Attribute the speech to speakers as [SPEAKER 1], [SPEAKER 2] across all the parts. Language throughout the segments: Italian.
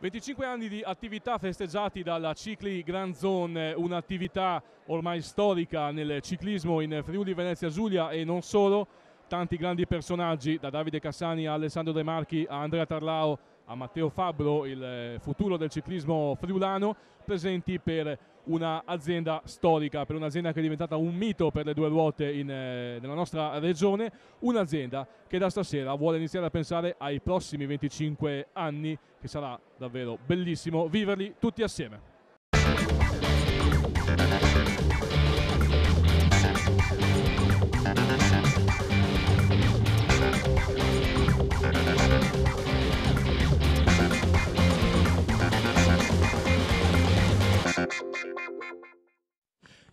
[SPEAKER 1] 25 anni di attività festeggiati dalla Cicli Grand Zone, un'attività ormai storica nel ciclismo in Friuli Venezia Giulia e non solo, tanti grandi personaggi da Davide Cassani a Alessandro De Marchi a Andrea Tarlao a Matteo Fabbro, il futuro del ciclismo friulano, presenti per un'azienda storica, per un'azienda che è diventata un mito per le due ruote in, eh, nella nostra regione, un'azienda che da stasera vuole iniziare a pensare ai prossimi 25 anni, che sarà davvero bellissimo viverli tutti assieme.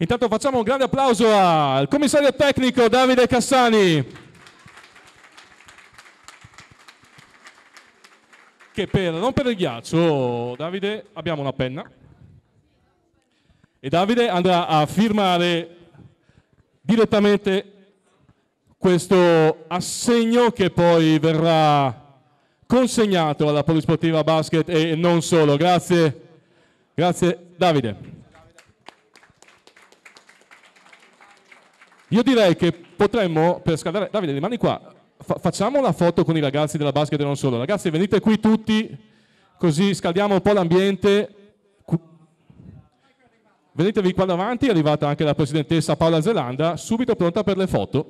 [SPEAKER 1] Intanto facciamo un grande applauso al commissario tecnico Davide Cassani. Che per rompere il ghiaccio, Davide, abbiamo una penna. E Davide andrà a firmare direttamente questo assegno che poi verrà consegnato alla Polisportiva Basket e non solo. Grazie, grazie Davide. Io direi che potremmo, per scaldare, Davide rimani qua, Fa facciamo una foto con i ragazzi della basket e non solo. Ragazzi venite qui tutti, così scaldiamo un po' l'ambiente. Venitevi qua davanti, è arrivata anche la presidentessa Paola Zelanda, subito pronta per le foto.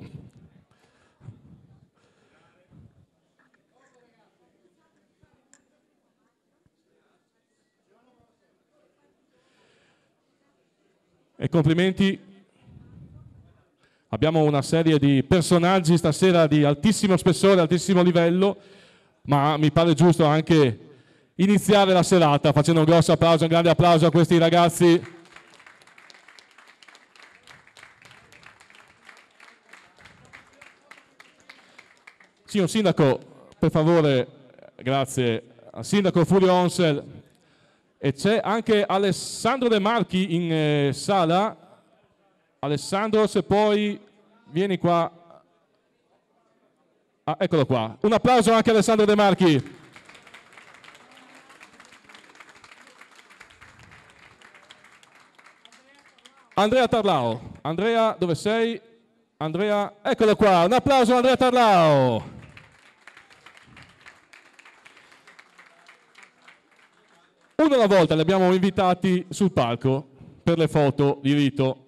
[SPEAKER 1] E complimenti Abbiamo una serie di personaggi stasera di altissimo spessore, altissimo livello, ma mi pare giusto anche iniziare la serata facendo un grosso applauso, un grande applauso a questi ragazzi. Signor Sindaco, per favore, grazie al Sindaco Furio Onsel e c'è anche Alessandro De Marchi in eh, sala. Alessandro, se poi vieni qua. Ah, eccolo qua. Un applauso anche a Alessandro De Marchi. Andrea Tarlao. Andrea, dove sei? Andrea, eccolo qua. Un applauso a Andrea Tarlao. Uno alla volta li abbiamo invitati sul palco per le foto di rito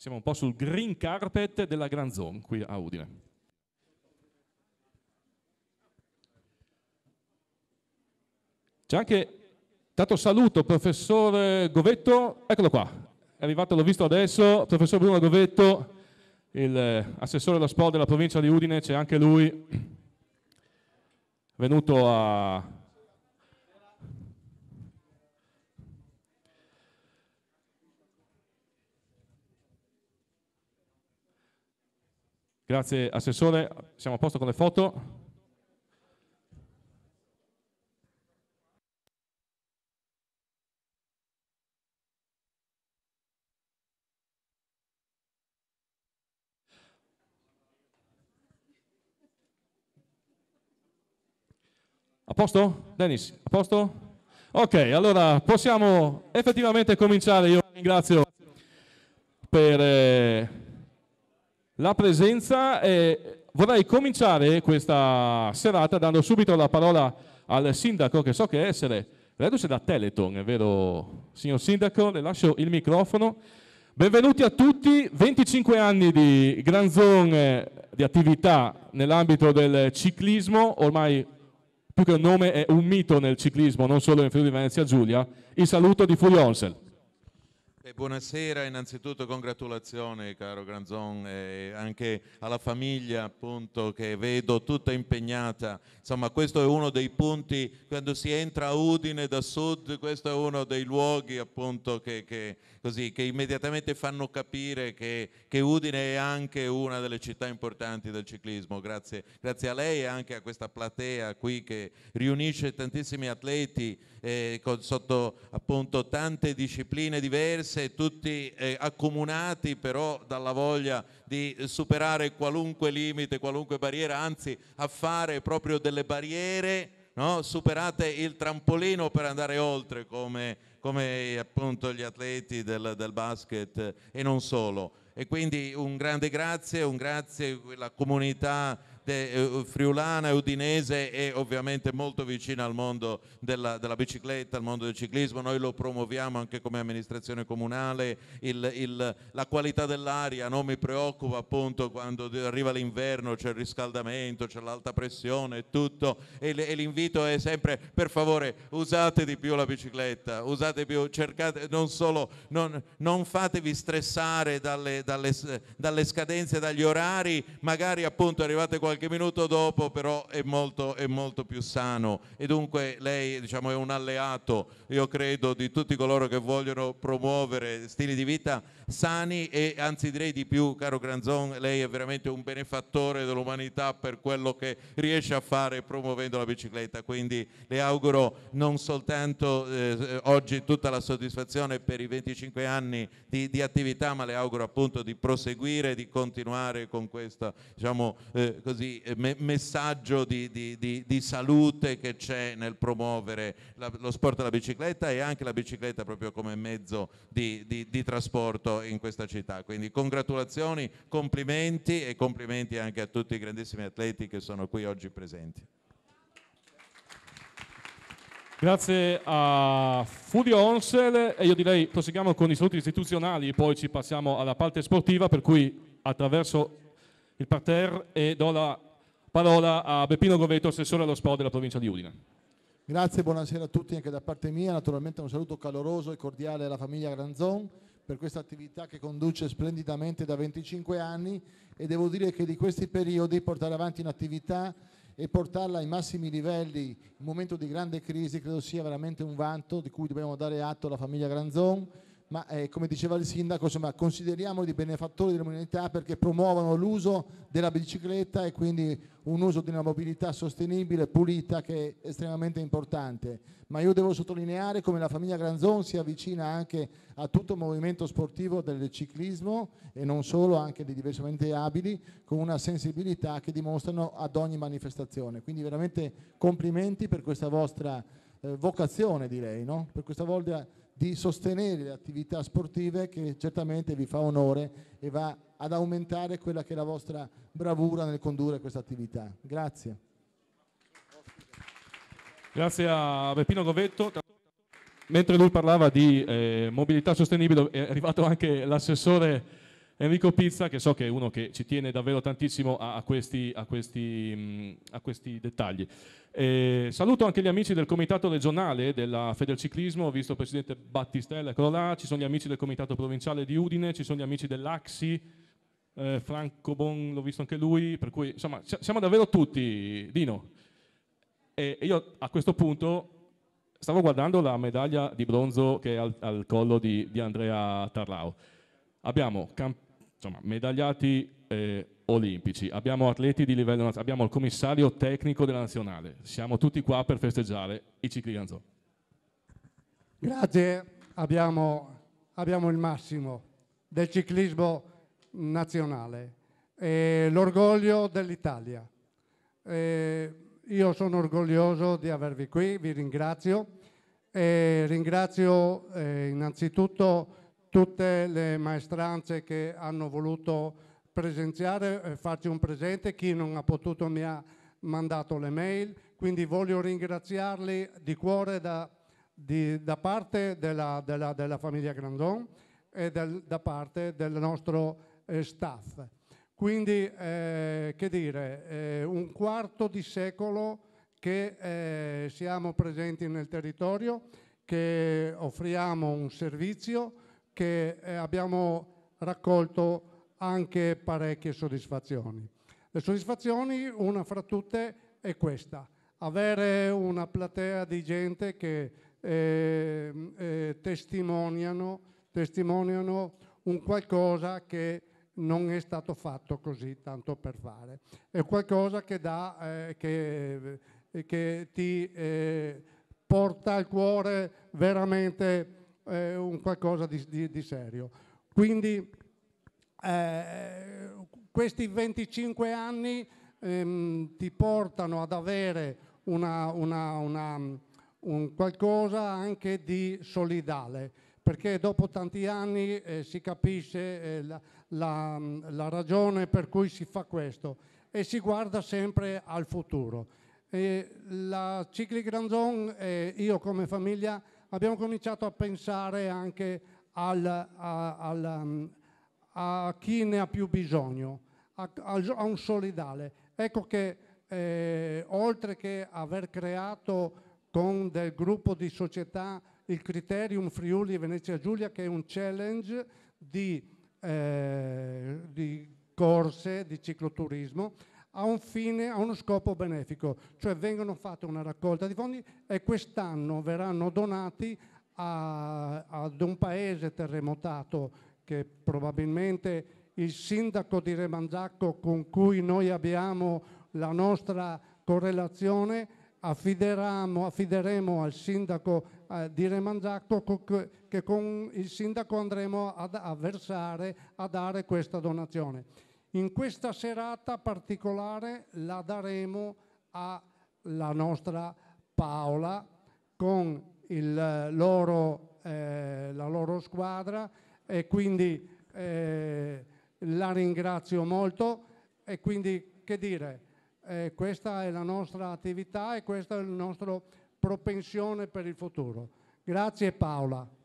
[SPEAKER 1] Siamo un po' sul green carpet della Grand Zone qui a Udine. C'è anche, tanto saluto, professore eh, Govetto, eccolo qua, è arrivato, l'ho visto adesso, professor Bruno Govetto, il eh, assessore allo sport della provincia di Udine, c'è anche lui, venuto a Grazie Assessore, siamo a posto con le foto. A posto? Dennis, a posto? Ok, allora possiamo effettivamente cominciare. Io ringrazio per... Eh, la presenza è... Eh, vorrei cominciare questa serata dando subito la parola al sindaco che so che essere reduce da Teleton, è vero signor sindaco? Le lascio il microfono. Benvenuti a tutti, 25 anni di granzone di attività nell'ambito del ciclismo, ormai più che un nome è un mito nel ciclismo, non solo in Friuli Venezia Giulia. Il saluto di Furio
[SPEAKER 2] buonasera, innanzitutto congratulazioni caro Granzon e anche alla famiglia appunto che vedo tutta impegnata. Insomma questo è uno dei punti, quando si entra a Udine da sud, questo è uno dei luoghi appunto che, che, così, che immediatamente fanno capire che, che, Udine è anche una delle città importanti del ciclismo. Grazie, grazie a lei e anche a questa platea qui che riunisce tantissimi atleti eh, con, sotto appunto tante discipline diverse se tutti eh, accomunati però dalla voglia di superare qualunque limite, qualunque barriera, anzi a fare proprio delle barriere, no? superate il trampolino per andare oltre come, come appunto gli atleti del, del basket eh, e non solo e quindi un grande grazie, un grazie alla comunità parte eh, eh, friulana e udinese è ovviamente molto vicina al mondo della, della, bicicletta, al mondo del ciclismo, noi lo promuoviamo anche come amministrazione comunale, il, il, la qualità dell'aria non mi preoccupa appunto quando arriva l'inverno, c'è il riscaldamento, c'è l'alta pressione e tutto e l'invito è sempre per favore usate di più la bicicletta, usate più, cercate non solo, non, non fatevi stressare dalle, dalle, dalle scadenze, dagli orari, magari appunto arrivate qualche qualche minuto dopo però è molto, è molto più sano e dunque lei diciamo, è un alleato, io credo, di tutti coloro che vogliono promuovere stili di vita sani e anzi direi di più, caro Granzon, lei è veramente un benefattore dell'umanità per quello che riesce a fare promuovendo la bicicletta, quindi le auguro non soltanto eh, oggi tutta la soddisfazione per i 25 anni di, di, attività, ma le auguro appunto di proseguire, di continuare con questo diciamo, eh, così, eh, me messaggio di, di, di, salute che c'è nel promuovere la, lo sport e bicicletta e anche la bicicletta proprio come mezzo di trasporto in questa città. Quindi congratulazioni, complimenti e complimenti anche a tutti i grandissimi atleti che sono qui oggi presenti.
[SPEAKER 1] Grazie a Fulvio Onsel e io direi proseguiamo con i saluti istituzionali, e poi ci passiamo alla parte sportiva per cui attraverso il parterre e do la parola a Beppino Govetto, assessore allo sport della provincia di Udine.
[SPEAKER 3] Grazie, buonasera a tutti anche da parte mia, naturalmente un saluto caloroso e cordiale alla famiglia Granzon per questa attività che conduce splendidamente da 25 anni e devo dire che di questi periodi portare avanti un'attività e portarla ai massimi livelli in un momento di grande crisi credo sia veramente un vanto di cui dobbiamo dare atto alla famiglia Granzon ma eh, come diceva il sindaco, insomma, consideriamoli benefattori dell'umanità perché promuovono l'uso della bicicletta e quindi un uso di una mobilità sostenibile, pulita, che è estremamente importante. Ma io devo sottolineare come la famiglia Granzon si avvicina anche a tutto il movimento sportivo del ciclismo e non solo, anche dei diversamente abili, con una sensibilità che dimostrano ad ogni manifestazione. Quindi veramente complimenti per questa vostra eh, vocazione, direi, no? per questa volta di sostenere le attività sportive che certamente vi fa onore e va ad aumentare quella che è la vostra bravura nel condurre questa attività. Grazie.
[SPEAKER 1] Grazie a Peppino Govetto. Mentre lui parlava di eh, mobilità sostenibile è arrivato anche l'assessore Enrico Pizza, che so che è uno che ci tiene davvero tantissimo a, a, questi, a, questi, mm, a questi, dettagli. Eh, saluto anche gli amici del comitato regionale della Federciclismo, ho visto il presidente Battistella, eccolo là, ci sono gli amici del comitato provinciale di Udine, ci sono gli amici dell'Axi, eh, Franco Bon, l'ho visto anche lui, per cui insomma siamo davvero tutti, Dino. E io a questo punto stavo guardando la medaglia di bronzo che è al, al collo di, di Andrea Tarlao. Abbiamo camp- insomma, medagliati eh, olimpici, abbiamo atleti di livello nazionale, abbiamo il commissario tecnico della nazionale, siamo tutti qua per festeggiare i cicli Ganzò.
[SPEAKER 4] Grazie, abbiamo, abbiamo, il massimo del ciclismo nazionale, e l'orgoglio dell'Italia. E io sono orgoglioso di avervi qui, vi ringrazio. E ringrazio eh, innanzitutto tutte le maestranze che hanno voluto presenziare e eh, farci un presente, chi non ha potuto mi ha mandato le mail, quindi voglio ringraziarli di cuore da, di, da parte della, della, della, famiglia Grandon e del, da parte del nostro eh, staff. Quindi, eh, che dire, eh, un quarto di secolo che eh, siamo presenti nel territorio, che offriamo un servizio, che eh, abbiamo raccolto anche parecchie soddisfazioni. Le soddisfazioni, una fra tutte, è questa, avere una platea di gente che eh, eh, testimoniano, testimoniano un qualcosa che non è stato fatto così tanto per fare. È qualcosa che, dà, eh, che, eh, che ti eh, porta al cuore veramente eh, un qualcosa di, di, di serio. Quindi eh, questi 25 anni ehm, ti portano ad avere una, una, una, un qualcosa anche di solidale, perché dopo tanti anni eh, si capisce eh, la, la, la ragione per cui si fa questo e si guarda sempre al futuro. E la Cicli Granzon e eh, io come famiglia abbiamo cominciato a pensare anche al, a, al, um, a, chi ne ha più bisogno, a, a un solidale. Ecco che eh, oltre che aver creato con del gruppo di società il Criterium Friuli Venezia Giulia che è un challenge di, eh, di corse di cicloturismo, a un fine, a uno scopo benefico, cioè vengono fatte una raccolta di fondi e quest'anno verranno donati a, ad un paese terremotato che probabilmente il sindaco di Remanzacco con cui noi abbiamo la nostra correlazione affideremo al sindaco eh, di Remanzacco che con il sindaco andremo ad, a versare, a dare questa donazione. In questa serata particolare la daremo alla nostra Paola con loro, eh, la loro squadra e quindi eh, la ringrazio molto e quindi che dire, eh, questa è la nostra attività e questa è la nostra propensione per il futuro. Grazie Paola.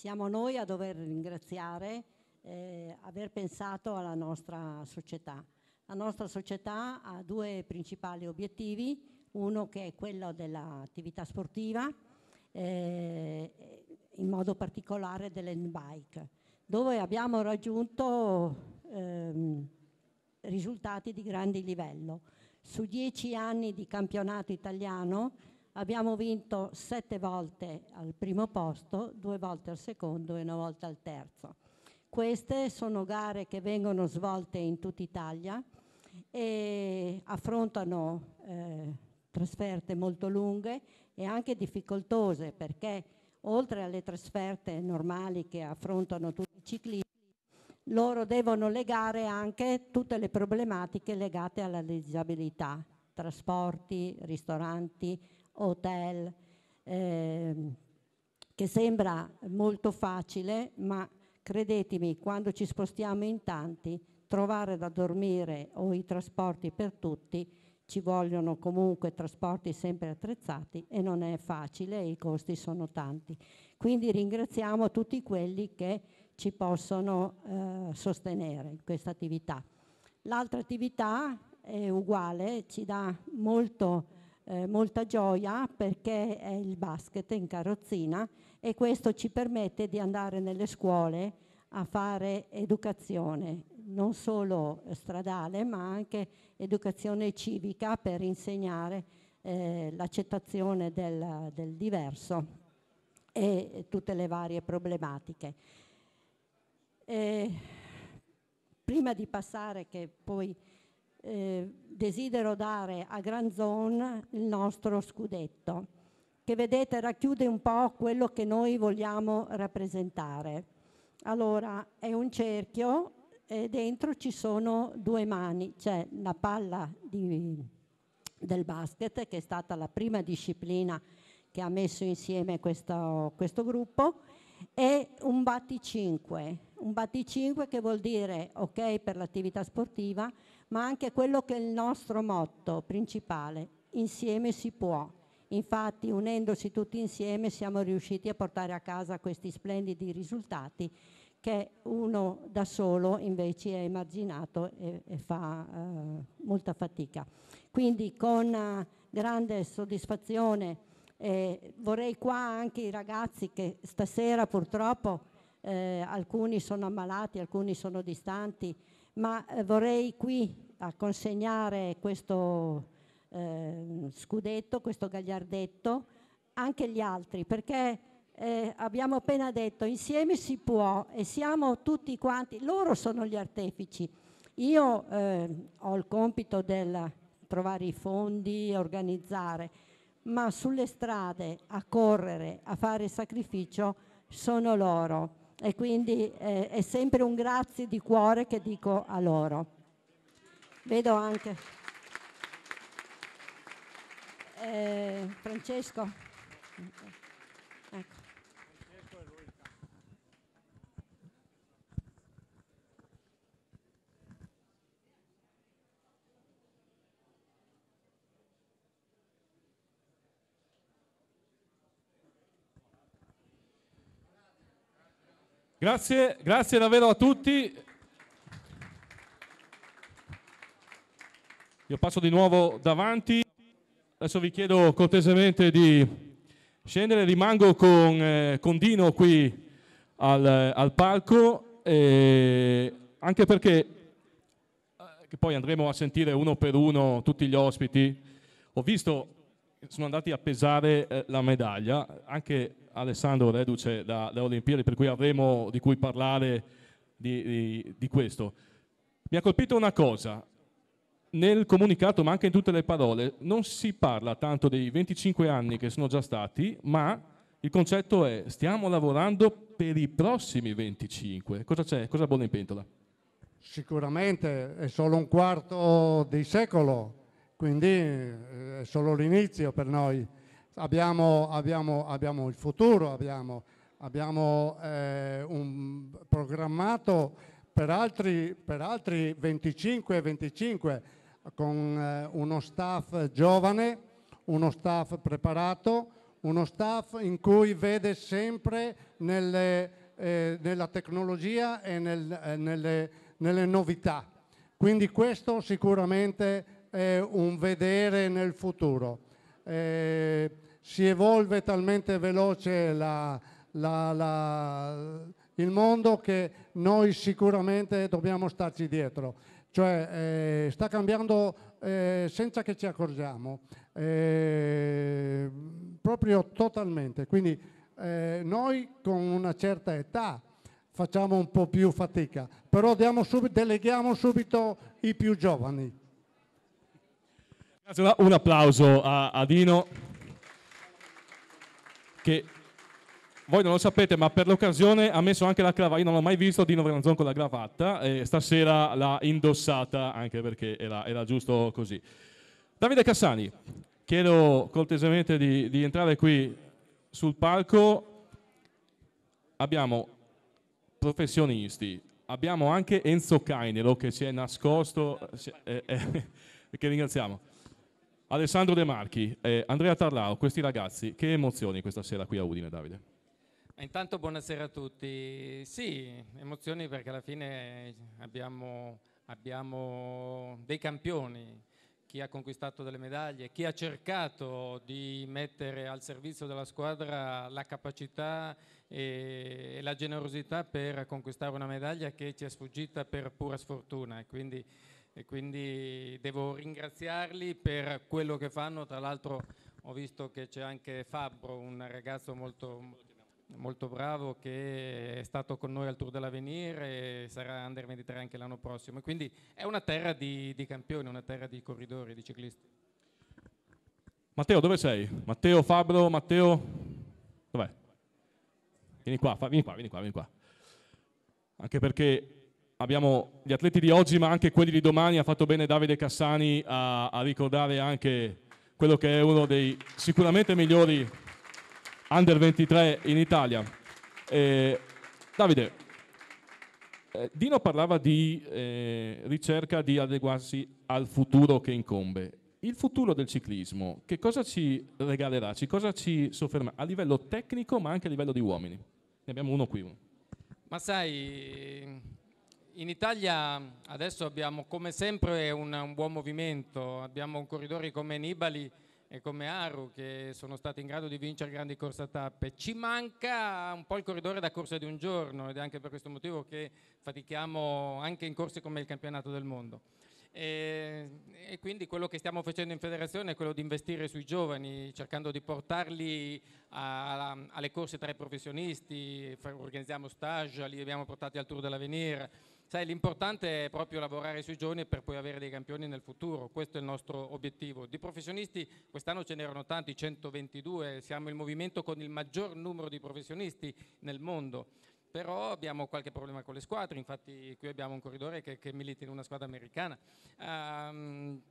[SPEAKER 5] Siamo noi a dover ringraziare eh, aver pensato alla nostra società. La nostra società ha due principali obiettivi, uno che è quello dell'attività sportiva, eh, in modo particolare dell'end bike, dove abbiamo raggiunto ehm, risultati di grande livello. Su dieci anni di campionato italiano Abbiamo vinto sette volte al primo posto, due volte al secondo e una volta al terzo. Queste sono gare che vengono svolte in tutta Italia e affrontano eh, trasferte molto lunghe e anche difficoltose perché oltre alle trasferte normali che affrontano tutti i ciclisti, loro devono legare anche tutte le problematiche legate alla disabilità, trasporti, ristoranti, hotel, eh, che sembra molto facile, ma credetemi, quando ci spostiamo in tanti, trovare da dormire o i trasporti per tutti, ci vogliono comunque trasporti sempre attrezzati e non è facile e i costi sono tanti. Quindi ringraziamo tutti quelli che ci possono eh, sostenere in questa attività. L'altra attività è uguale, ci dà molto eh, molta gioia perché è il basket in carrozzina e questo ci permette di andare nelle scuole a fare educazione, non solo stradale ma anche educazione civica per insegnare eh, l'accettazione del, del diverso e tutte le varie problematiche. E eh, prima di passare, che poi eh, desidero dare a Granzon il nostro scudetto, che vedete racchiude un po' quello che noi vogliamo rappresentare. Allora, è un cerchio e dentro ci sono due mani, c'è la palla di, del basket che è stata la prima disciplina che ha messo insieme questo, questo gruppo e un batti 5, un batti 5 che vuol dire ok per l'attività sportiva ma anche quello che è il nostro motto principale, insieme si può. Infatti unendosi tutti insieme siamo riusciti a portare a casa questi splendidi risultati che uno da solo invece è emarginato e, e fa eh, molta fatica. Quindi con eh, grande soddisfazione eh, vorrei qua anche i ragazzi che stasera purtroppo eh, alcuni sono ammalati, alcuni sono distanti, ma eh, vorrei qui consegnare questo eh, scudetto, questo gagliardetto, anche gli altri, perché eh, abbiamo appena detto insieme si può e siamo tutti quanti, loro sono gli artefici. Io eh, ho il compito del trovare i fondi, organizzare, ma sulle strade a correre, a fare sacrificio sono loro e quindi eh, è sempre un grazie di cuore che dico a loro. Vedo anche eh, Francesco.
[SPEAKER 1] Grazie, grazie davvero a tutti. Io passo di nuovo davanti. Adesso vi chiedo cortesemente di scendere. Rimango con, eh, con Dino qui al, al palco, eh, anche perché eh, poi andremo a sentire uno per uno tutti gli ospiti. Ho visto sono andati a pesare eh, la medaglia, anche Alessandro reduce da, da, Olimpiadi, per cui avremo di cui parlare di, di, di questo. Mi ha colpito una cosa, nel comunicato, ma anche in tutte le parole, non si parla tanto dei 25 anni che sono già stati, ma il concetto è stiamo lavorando per i prossimi 25. Cosa c'è? Cosa bolle in pentola?
[SPEAKER 4] Sicuramente è solo un quarto di secolo quindi eh, è solo l'inizio per noi. Abbiamo, abbiamo, abbiamo il futuro, abbiamo, abbiamo eh, un programmato per altri, per altri 25 25 con eh, uno staff giovane, uno staff preparato, uno staff in cui vede sempre nelle, eh, nella tecnologia e nel, eh, nelle, nelle novità. Quindi questo sicuramente è è un vedere nel futuro. Eh, si evolve talmente veloce la, la, la, il mondo che noi sicuramente dobbiamo starci dietro. Cioè eh, sta cambiando eh, senza che ci accorgiamo, eh, proprio totalmente. Quindi eh, noi con una certa età facciamo un po' più fatica, però subito, deleghiamo subito i più giovani.
[SPEAKER 1] Un applauso a, a Dino che voi non lo sapete, ma per l'occasione ha messo anche la cravatta. Io non l'ho mai visto Dino Vernanzon con la cravatta e stasera l'ha indossata anche perché era, era giusto così. Davide Cassani, chiedo cortesemente di, di, entrare qui sul palco. Abbiamo professionisti, abbiamo anche Enzo Cainelo che si è nascosto, si eh, eh, che ringraziamo. Alessandro De Marchi, eh, Andrea Tarlao, questi ragazzi, che emozioni questa sera qui a Udine, Davide?
[SPEAKER 6] Eh, intanto buonasera a tutti. Sì, emozioni perché alla fine abbiamo, abbiamo dei campioni, chi ha conquistato delle medaglie, chi ha cercato di mettere al servizio della squadra la capacità e, e la generosità per conquistare una medaglia che ci è sfuggita per pura sfortuna. Quindi e quindi devo ringraziarli per quello che fanno, tra l'altro ho visto che c'è anche Fabbro, un ragazzo molto, molto, bravo che è stato con noi al Tour dell'Avenir e sarà Under Mediterraneo anche l'anno prossimo, e quindi è una terra di, di campioni, una terra di corridori, di ciclisti.
[SPEAKER 1] Matteo, dove sei? Matteo, Fabbro, Matteo, dov'è? Vieni qua, vieni qua, vieni qua, vieni qua. Anche perché abbiamo gli atleti di oggi ma anche quelli di domani, ha fatto bene Davide Cassani a, a ricordare anche quello che è uno dei sicuramente migliori under 23 in Italia. Eh, Davide, eh, Dino parlava di eh, ricerca di adeguarsi al futuro che incombe. Il futuro del ciclismo, che cosa ci regalerà, ci, cosa ci soffermerà a livello tecnico ma anche a livello di uomini? Ne abbiamo uno qui.
[SPEAKER 6] Ma sai, in Italia adesso abbiamo come sempre un, un buon movimento, abbiamo corridori come Nibali e come Aru che sono stati in grado di vincere grandi corsa tappe. Ci manca un po' il corridore da corsa di un giorno ed è anche per questo motivo che fatichiamo anche in corse come il campionato del mondo. E, e, quindi quello che stiamo facendo in federazione è quello di investire sui giovani, cercando di portarli a, a, alle corse tra i professionisti, organizziamo stage, li abbiamo portati al Tour dell'Avenir Sai, l'importante è proprio lavorare sui giovani per poi avere dei campioni nel futuro, questo è il nostro obiettivo. Di professionisti quest'anno ce n'erano tanti, 122, siamo il movimento con il maggior numero di professionisti nel mondo però abbiamo qualche problema con le squadre, infatti qui abbiamo un corridore che, che milita in una squadra americana. Um,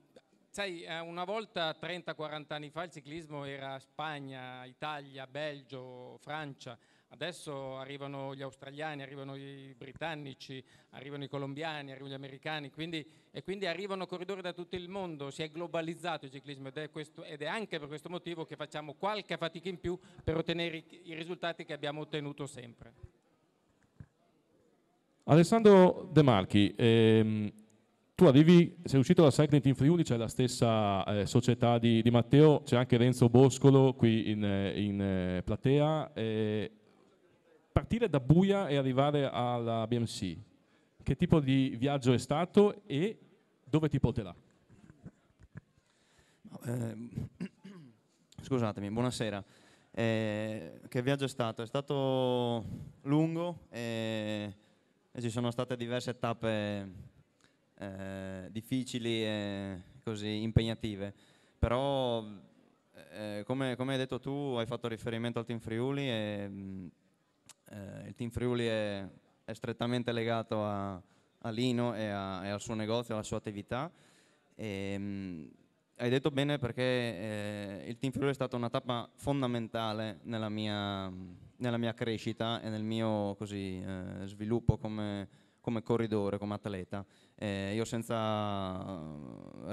[SPEAKER 6] sai, eh, una volta 30-40 anni fa il ciclismo era Spagna, Italia, Belgio, Francia, Adesso arrivano gli australiani, arrivano i britannici, arrivano i colombiani, arrivano gli americani quindi, e quindi arrivano corridori da tutto il mondo, si è globalizzato il ciclismo ed è, questo, ed è anche per questo motivo che facciamo qualche fatica in più per ottenere i, i risultati che abbiamo ottenuto sempre.
[SPEAKER 1] Alessandro De Marchi, ehm, tu arrivi, sei uscito da Cycling Team Friuli, c'è la stessa eh, società di, di Matteo, c'è anche Renzo Boscolo qui in, eh, in eh, platea. Eh, partire da Buia e arrivare alla BMC, che tipo di viaggio è stato e dove ti porterà?
[SPEAKER 7] Eh, scusatemi, buonasera. Eh, che viaggio è stato? È stato lungo e, e ci sono state diverse tappe eh, difficili e così impegnative, però eh, come, come, hai detto tu hai fatto riferimento al Team Friuli e mh, mm, eh, il Team Friuli è, è strettamente legato a, a Lino e, a, e, al suo negozio, alla sua attività. E, ehm, mh, hai detto bene perché eh, il Team Friuli è stata una tappa fondamentale nella mia, nella mia crescita e nel mio così, eh, sviluppo come, come, corridore, come atleta. Eh, io senza eh,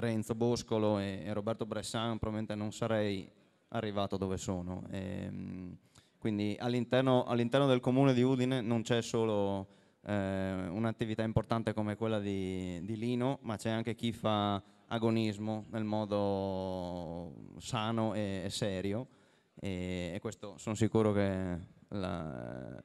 [SPEAKER 7] Renzo Boscolo e, e, Roberto Bressan probabilmente non sarei arrivato dove sono. E, ehm, mh, quindi all'interno, all'interno del comune di Udine non c'è solo eh, un'attività importante come quella di, di Lino, ma c'è anche chi fa agonismo nel modo sano e, e serio e, e, questo sono sicuro che la,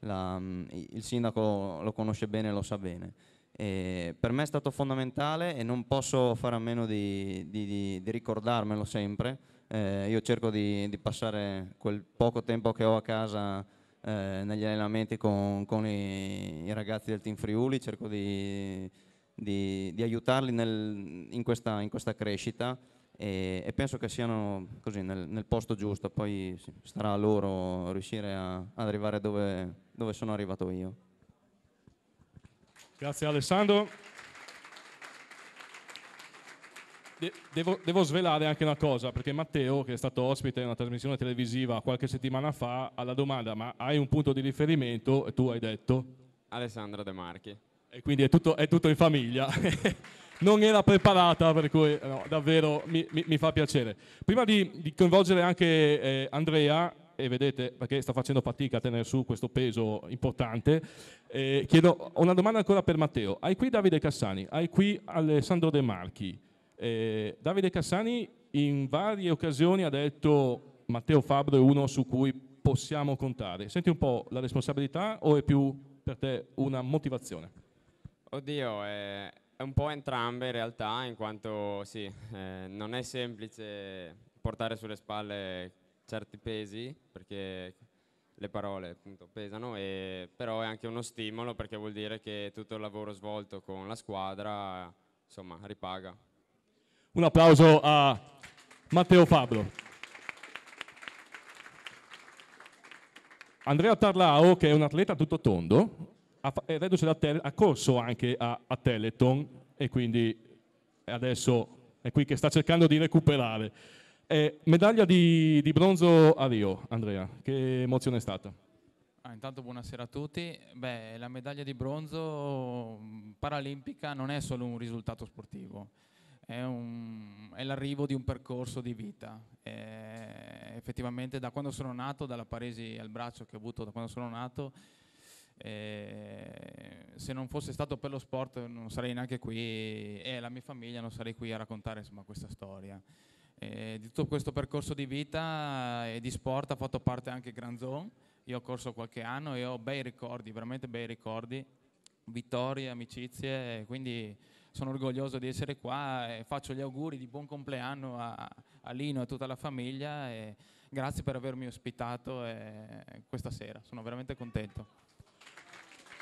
[SPEAKER 7] la, il sindaco lo conosce bene e lo sa bene. E per me è stato fondamentale e non posso fare a meno di, di, di ricordarmelo sempre eh, io cerco di, di, passare quel poco tempo che ho a casa eh, negli allenamenti con, con i, i, ragazzi del Team Friuli, cerco di, di, di aiutarli nel, in, questa, in, questa, crescita e, e, penso che siano così nel, nel, posto giusto, poi starà a loro riuscire a, ad arrivare dove, dove sono arrivato io.
[SPEAKER 1] Grazie Alessandro. De devo, devo, svelare anche una cosa, perché Matteo, che è stato ospite in una trasmissione televisiva qualche settimana fa, alla domanda ma hai un punto di riferimento, e tu hai detto?
[SPEAKER 8] Alessandra De Marchi. E quindi è
[SPEAKER 1] tutto, è tutto in famiglia. non era preparata, per cui no, davvero mi, mi, mi, fa piacere. Prima di, di coinvolgere anche eh, Andrea, e vedete perché sta facendo fatica a tenere su questo peso importante, eh, chiedo una domanda ancora per Matteo. Hai qui Davide Cassani, hai qui Alessandro De Marchi, eh, Davide Cassani in varie occasioni ha detto Matteo Fabro è uno su cui possiamo contare. Senti un po' la responsabilità o è più per te una motivazione?
[SPEAKER 8] Oddio, è, un po' entrambe in realtà, in quanto sì, eh, non è semplice portare sulle spalle certi pesi, perché le parole appunto pesano, e, però è anche uno stimolo perché vuol dire che tutto il lavoro svolto con la squadra insomma ripaga.
[SPEAKER 1] Un applauso a Matteo Fabro. Andrea Tarlao, che è un atleta tutto tondo, è reduce da Teleton, ha corso anche a, a Teleton e quindi adesso è qui che sta cercando di recuperare. Eh, medaglia di, di, bronzo a Rio, Andrea, che emozione è stata?
[SPEAKER 8] Ah, intanto buonasera a tutti. Beh, la medaglia di bronzo mm, paralimpica non è solo un risultato sportivo, è, un, è l'arrivo di un percorso di vita. Eh, effettivamente da quando sono nato, dalla paresi al braccio che ho avuto da quando sono nato, eh, se non fosse stato per lo sport non sarei neanche qui e la mia famiglia non sarei qui a raccontare insomma, questa storia. Eh, di tutto questo percorso di vita e di sport ha fatto parte anche Granzon, io ho corso qualche anno e ho bei ricordi, veramente bei ricordi, vittorie, amicizie, quindi sono orgoglioso di essere qua e faccio gli auguri di buon compleanno a, a Lino e a tutta la famiglia e grazie per avermi ospitato eh, questa sera, sono veramente contento.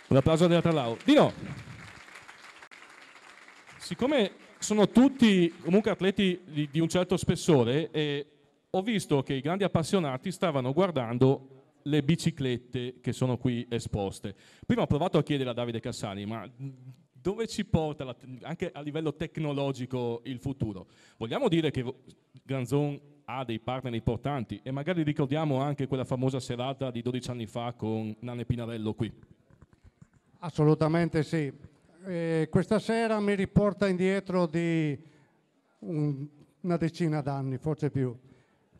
[SPEAKER 1] Un applauso a della Tralau. Dino, siccome sono tutti comunque atleti di, di un certo spessore, eh, ho visto che i grandi appassionati stavano guardando le biciclette che sono qui esposte. Prima ho provato a chiedere a Davide Cassani, ma dove ci porta la, anche a livello tecnologico il futuro? Vogliamo dire che Granzon ha dei partner importanti e magari ricordiamo anche quella famosa serata di 12 anni fa con Nanne Pinarello qui.
[SPEAKER 4] Assolutamente sì. Eh, questa sera mi riporta indietro di un, una decina d'anni, forse più.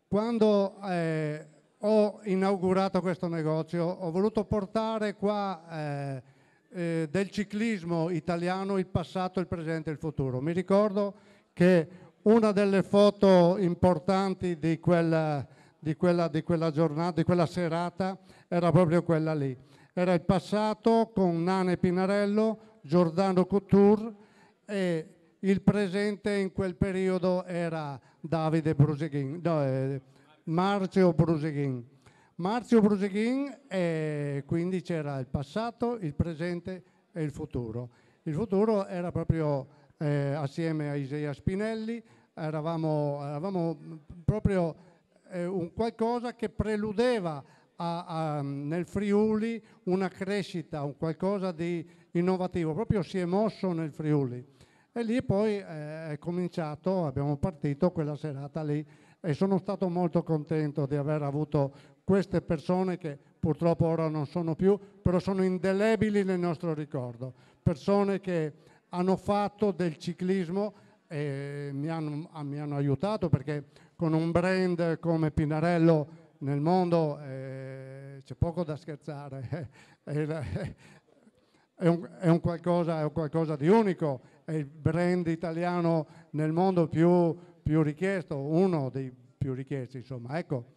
[SPEAKER 4] Quando eh, ho inaugurato questo negozio ho voluto portare qua... Eh, eh, del ciclismo italiano, il passato, il presente e il futuro. Mi ricordo che una delle foto importanti di quella, di quella, di quella giornata, di quella serata, era proprio quella lì. Era il passato con Nane Pinarello, Giordano Couture e il presente in quel periodo era Davide Bruseghin, no, eh, Marcio Bruseghin. Marzio Bruseghin e quindi c'era il passato, il presente e il futuro. Il futuro era proprio eh, assieme a Isaia Spinelli, eravamo, eravamo proprio eh, un qualcosa che preludeva a, a, nel Friuli una crescita, un qualcosa di innovativo, proprio si è mosso nel Friuli. E lì poi eh, è cominciato, abbiamo partito quella serata lì e sono stato molto contento di aver avuto queste persone che purtroppo ora non sono più, però sono indelebili nel nostro ricordo, persone che hanno fatto del ciclismo e mi hanno, ah, mi hanno aiutato perché con un brand come Pinarello nel mondo eh, c'è poco da scherzare, è, un, è, un qualcosa, è, un, qualcosa, di unico, è il brand italiano nel mondo più, più richiesto, uno dei più richiesti, insomma, ecco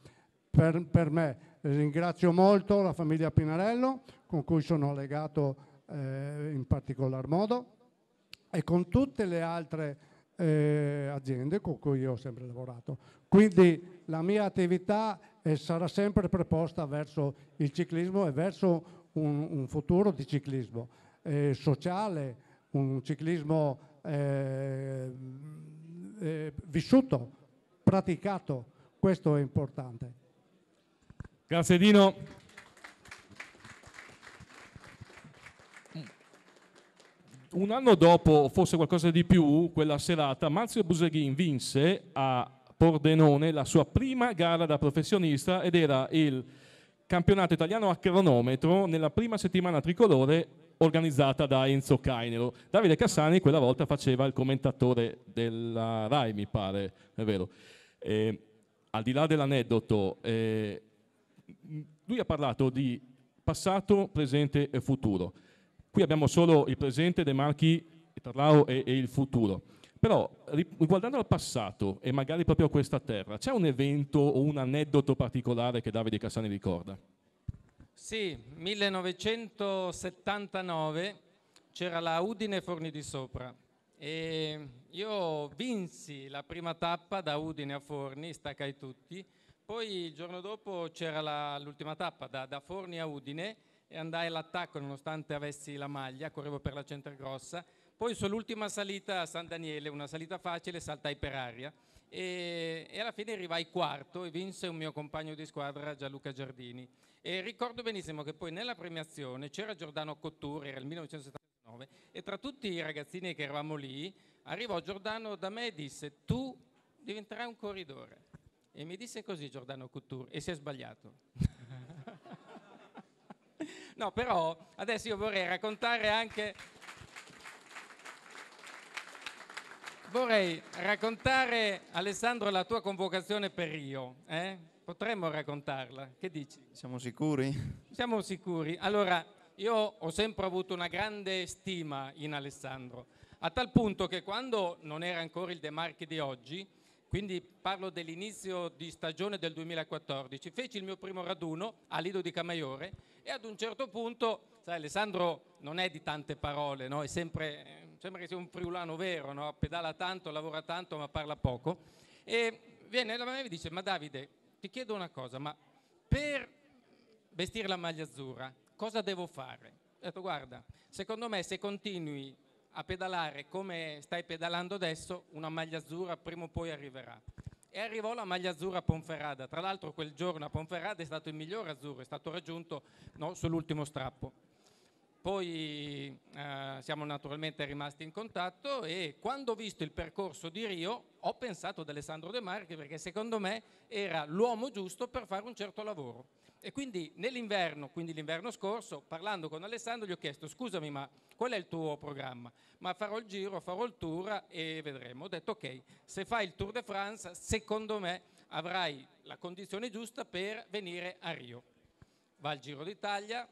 [SPEAKER 4] per, per me. Ringrazio molto la famiglia Pinarello, con cui sono legato eh, in particolar modo, e con tutte le altre eh, aziende con cui ho sempre lavorato. Quindi la mia attività eh, sarà sempre preposta verso il ciclismo e verso un, un futuro di ciclismo eh, sociale, un ciclismo eh, eh, vissuto, praticato. Questo è importante.
[SPEAKER 1] Grazie Dino. Un anno dopo, forse qualcosa di più, quella serata, Marzio Buseghin vinse a Pordenone la sua prima gara da professionista ed era il campionato italiano a cronometro nella prima settimana tricolore organizzata da Enzo Cainero. Davide Cassani quella volta faceva il commentatore della RAI, mi pare, è vero. Eh, al di là dell'aneddoto, eh, lui ha parlato di passato, presente e futuro. Qui abbiamo solo il presente De marchi Tarlao e, e il futuro. Però guardando al passato e magari proprio a questa terra, c'è un evento o un aneddoto particolare che Davide Cassani ricorda?
[SPEAKER 6] Sì, 1979 c'era la Udine Forni di Sopra e io vinsi la prima tappa da Udine a Forni, staccai tutti, poi il giorno dopo c'era l'ultima tappa, da, da, Forni a Udine, e andai all'attacco nonostante avessi la maglia, correvo per la centra grossa. Poi sull'ultima salita a San Daniele, una salita facile, saltai per aria e, e alla fine arrivai quarto e vinse un mio compagno di squadra Gianluca Giardini. E ricordo benissimo che poi nella premiazione c'era Giordano Cottur, era il 1979, e tra tutti i ragazzini che eravamo lì arrivò Giordano da me e disse tu diventerai un corridore. E mi disse così Giordano Couture, e si è sbagliato. no, però adesso io vorrei raccontare anche... Vorrei raccontare, Alessandro, la tua convocazione per Rio. Eh? Potremmo raccontarla, che dici? Siamo sicuri? Siamo sicuri. Allora, io ho sempre avuto una grande stima in Alessandro, a tal punto che quando non era ancora il De Marchi di oggi, quindi parlo dell'inizio di stagione del 2014, feci il mio primo raduno a Lido di Camaiore e ad un certo punto, sai Alessandro non è di tante parole, no? sempre, sembra che sia un friulano vero, no? pedala tanto, lavora tanto ma parla poco e viene da me e mi dice ma Davide ti chiedo una cosa, ma per vestire la maglia azzurra cosa devo fare? Ho detto guarda, secondo me se continui a pedalare come stai pedalando adesso, una maglia azzurra prima o poi arriverà. E arrivò la maglia azzurra a Ponferrada, tra l'altro quel giorno a Ponferrada è stato il migliore azzurro, è stato raggiunto no, sull'ultimo strappo. Poi eh, siamo naturalmente rimasti in contatto e quando ho visto il percorso di Rio ho pensato ad Alessandro De Marchi perché secondo me era l'uomo giusto per fare un certo lavoro. E quindi nell'inverno, quindi l'inverno scorso, parlando con Alessandro gli ho chiesto scusami ma qual è il tuo programma? Ma farò il giro, farò il tour e vedremo. Ho detto ok, se fai il Tour de France secondo me avrai la condizione giusta per venire a Rio. Va al Giro d'Italia,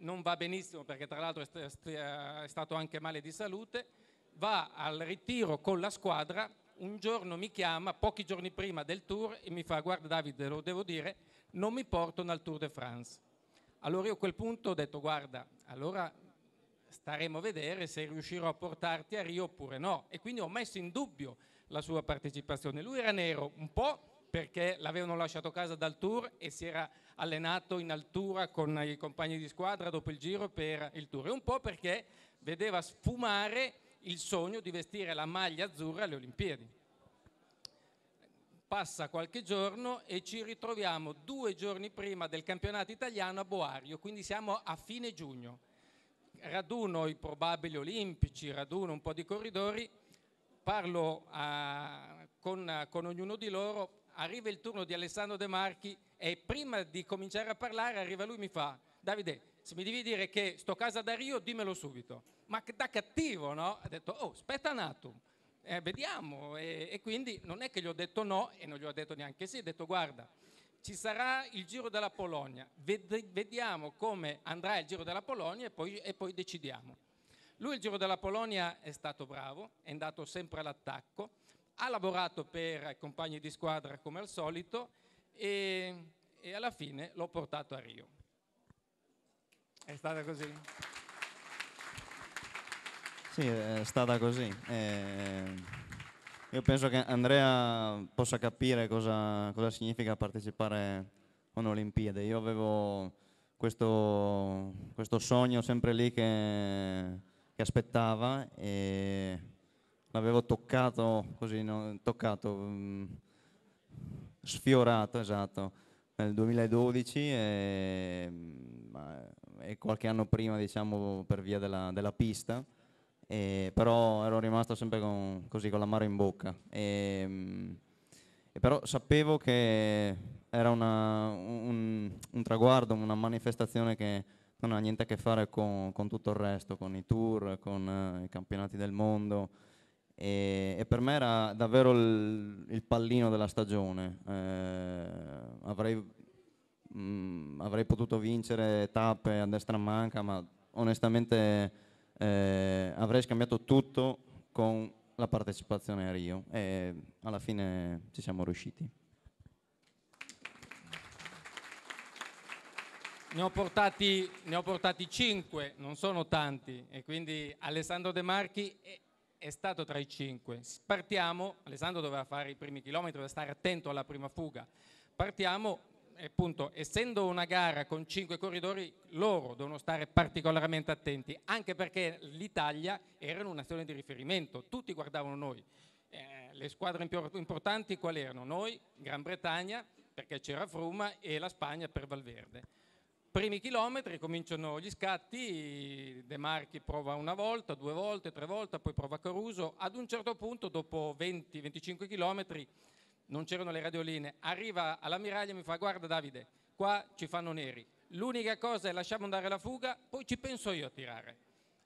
[SPEAKER 6] non va benissimo perché tra l'altro eh, è, stato anche male di salute, va al ritiro con la squadra, un giorno mi chiama, pochi giorni prima del tour, e mi fa guarda Davide, lo devo dire, non mi portano al Tour de France. Allora io a quel punto ho detto guarda, allora staremo a vedere se riuscirò a portarti a Rio oppure no. E quindi ho messo in dubbio la sua partecipazione. Lui era nero, un po' perché l'avevano lasciato a casa dal tour e si era allenato in altura con i compagni di squadra dopo il giro per il tour e un po' perché vedeva sfumare il sogno di vestire la maglia azzurra alle Olimpiadi. Passa qualche giorno e ci ritroviamo due giorni prima del campionato italiano a Boario, quindi siamo a fine giugno. Raduno i probabili olimpici, raduno un po' di corridori, parlo a, ah, con, con ognuno di loro, arriva il turno di Alessandro De Marchi e prima di cominciare a parlare arriva lui e mi fa Davide, se mi devi dire che sto a casa da Rio, dimmelo subito. Ma da cattivo, no? Ha detto, oh, aspetta un attimo, eh, vediamo. E, e, quindi non è che gli ho detto no e non gli ho detto neanche sì, ha detto guarda, ci sarà il Giro della Polonia, Ved- vediamo come andrà il Giro della Polonia e poi, e poi decidiamo. Lui il Giro della Polonia è stato bravo, è andato sempre all'attacco, ha lavorato per compagni di squadra come al solito e, e alla fine l'ho portato a Rio. È stata così?
[SPEAKER 7] Sì, è stata così. Eh... Io penso che Andrea possa capire cosa, cosa significa partecipare a un'Olimpiade. Io avevo questo, questo, sogno sempre lì che, che aspettava e avevo toccato, così, no, toccato, mh, mm, sfiorato, esatto, nel 2012 e, mm, e, qualche anno prima, diciamo, per via della, della pista, e, però ero rimasto sempre con, così, con la mare in bocca. E, mh, mm, però sapevo che era una, un, un, traguardo, una manifestazione che non ha niente a che fare con, con tutto il resto, con i tour, con eh, i campionati del mondo, e, e per me era davvero il, il pallino della stagione. Eh, avrei, mh, mm, avrei, potuto vincere tappe a destra manca, ma onestamente eh, avrei scambiato tutto con la partecipazione a Rio e alla fine ci siamo riusciti.
[SPEAKER 6] Ne ho, portati, ne ho portati cinque, non sono tanti, e quindi Alessandro De Marchi è stato tra i cinque. Partiamo, Alessandro doveva fare i primi chilometri, doveva stare attento alla prima fuga. Partiamo, appunto, essendo una gara con cinque corridori, loro devono stare particolarmente attenti, anche perché l'Italia era un'azione di riferimento, tutti guardavano noi. Eh, le squadre più importanti quali erano? Noi, Gran Bretagna, perché c'era Fruma, e la Spagna per Valverde primi chilometri cominciano gli scatti, De Marchi prova una volta, due volte, tre volte, poi prova Caruso, ad un certo punto dopo 20-25 chilometri non c'erano le radioline, arriva all'ammiraglia e mi fa guarda Davide, qua ci fanno neri, l'unica cosa è lasciamo andare la fuga, poi ci penso io a tirare.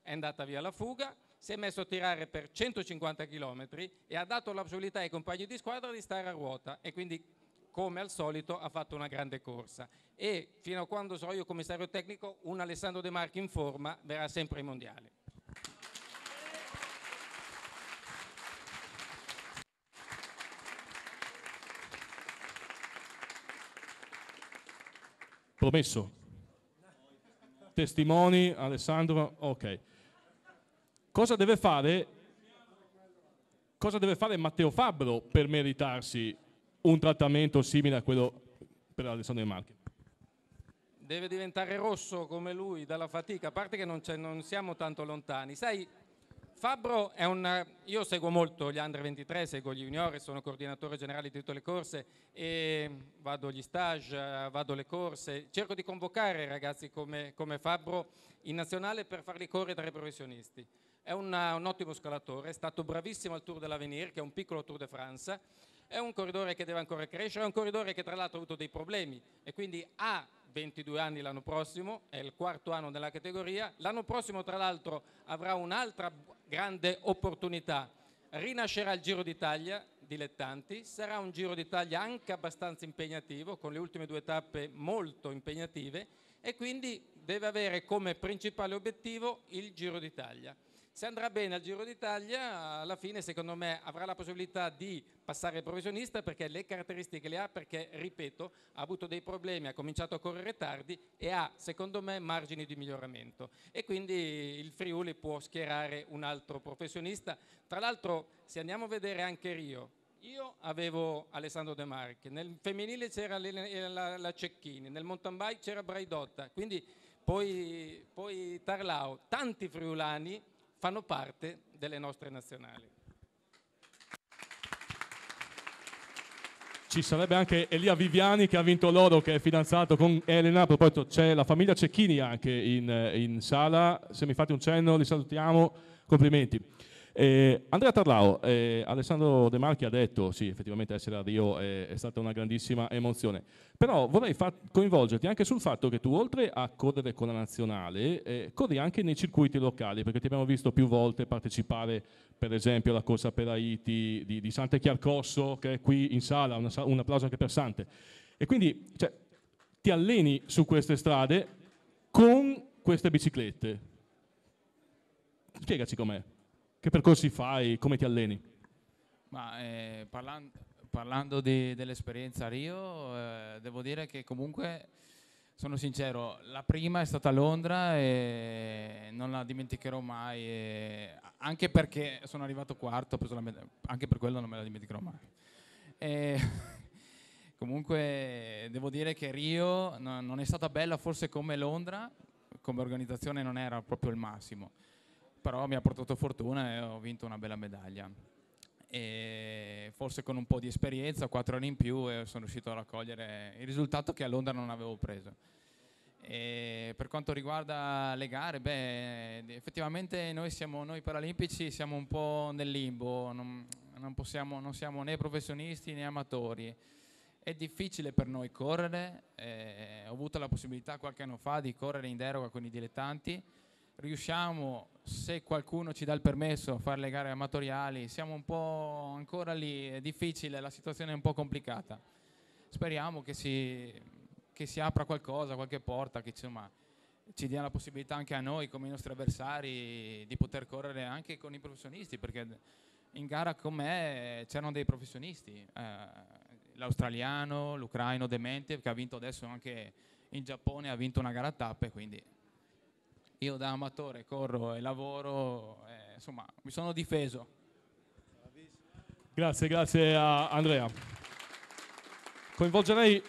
[SPEAKER 6] È andata via la fuga, si è messo a tirare per 150 chilometri e ha dato la possibilità ai compagni di squadra di stare a ruota e quindi come al solito ha fatto una grande corsa e fino a quando sarò io commissario tecnico un Alessandro De Marchi in forma verrà sempre ai mondiali.
[SPEAKER 1] Promesso. Testimoni, Alessandro, ok. Cosa deve fare, cosa deve fare Matteo Fabbro per meritarsi un trattamento simile a quello per Alessandro De Marchi.
[SPEAKER 6] Deve diventare rosso come lui dalla fatica, a parte che non, non siamo tanto lontani. Sai, Fabbro è un... io seguo molto gli under 23, seguo gli Juniori, sono coordinatore generale di tutte le corse e vado agli stage, vado alle corse, cerco di convocare ragazzi come, come Fabbro in nazionale per farli correre tra i professionisti. È una, un ottimo scalatore, è stato bravissimo al Tour de l'Avenir, che è un piccolo Tour de France, è un corridore che deve ancora crescere, è un corridore che tra l'altro ha avuto dei problemi e quindi ha 22 anni l'anno prossimo, è il quarto anno della categoria, l'anno prossimo tra l'altro avrà un'altra grande opportunità, rinascerà il Giro d'Italia dilettanti, sarà un Giro d'Italia anche abbastanza impegnativo, con le ultime due tappe molto impegnative e quindi deve avere come principale obiettivo il Giro d'Italia. Se andrà bene al Giro d'Italia, alla fine secondo me avrà la possibilità di passare professionista perché le caratteristiche le ha, perché, ripeto, ha avuto dei problemi, ha cominciato a correre tardi e ha, secondo me, margini di miglioramento. E quindi il Friuli può schierare un altro professionista. Tra l'altro, se andiamo a vedere anche Rio, io avevo Alessandro De Marchi, nel femminile c'era la, la Cecchini, nel mountain bike c'era Braidotta, quindi poi, poi Tarlao, tanti friulani fanno parte delle nostre nazionali.
[SPEAKER 1] Ci sarebbe anche Elia Viviani che ha vinto l'oro, che è fidanzato con Elena. A proposito, c'è la famiglia Cecchini anche in, eh, in sala. Se mi fate un cenno, li salutiamo. Complimenti. Eh, Andrea Tarlao, eh, Alessandro De Marchi ha detto, sì effettivamente essere a Rio è, è stata una grandissima emozione, però vorrei coinvolgerti anche sul fatto che tu oltre a correre con la nazionale, eh, corri anche nei circuiti locali, perché ti abbiamo visto più volte partecipare per esempio alla corsa per Haiti di, di Sante Chiarcosso che è qui in sala, una, un applauso anche per Sante. E quindi cioè, ti alleni su queste strade con queste biciclette. Spiegaci com'è. Che percorsi fai? Come ti alleni?
[SPEAKER 8] Ma, eh, parlan- parlando di, dell'esperienza a Rio, eh, devo dire che comunque sono sincero, la prima è stata a Londra e non la dimenticherò mai, anche perché sono arrivato quarto, anche per quello non me la dimenticherò mai. E comunque devo dire che Rio non è stata bella forse come Londra, come organizzazione non era proprio il massimo però mi ha portato fortuna e ho vinto una bella medaglia. E forse con un po' di esperienza, quattro anni in più, sono riuscito a raccogliere il risultato che a Londra non avevo preso. E per quanto riguarda le gare, beh, effettivamente noi, siamo, noi paralimpici siamo un po' nel limbo, non, non, possiamo, non siamo né professionisti né amatori. È difficile per noi correre, eh, ho avuto la possibilità qualche anno fa di correre in deroga con i dilettanti, riusciamo, se qualcuno ci dà il permesso, a fare le gare amatoriali. Siamo un po' ancora lì, è difficile, la situazione è un po' complicata. Speriamo che si, che si apra qualcosa, qualche porta, che insomma, ci dia la possibilità anche a noi, come i nostri avversari, di poter correre anche con i professionisti, perché in gara con me c'erano dei professionisti, eh, l'australiano, l'ucraino Demente, che ha vinto adesso anche in Giappone, ha vinto una gara a tappe, quindi io da amatore corro e lavoro, eh, insomma mi sono difeso.
[SPEAKER 1] Grazie, grazie a Andrea. Coinvolgerei